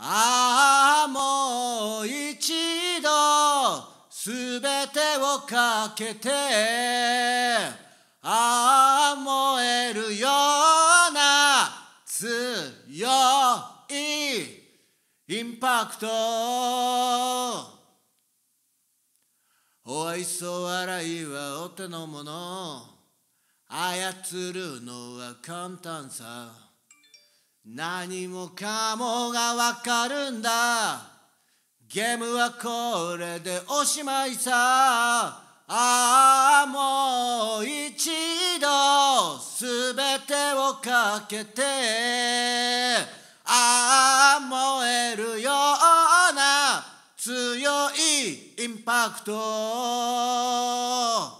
ああもう一度すべてをかけてああ燃えるような強いインパクトおいそ笑いはお手のもの操るのは簡単さ何もかもがわかるんだゲームはこれでおしまいさああもう一度すべてをかけてああ燃えるような強いインパクト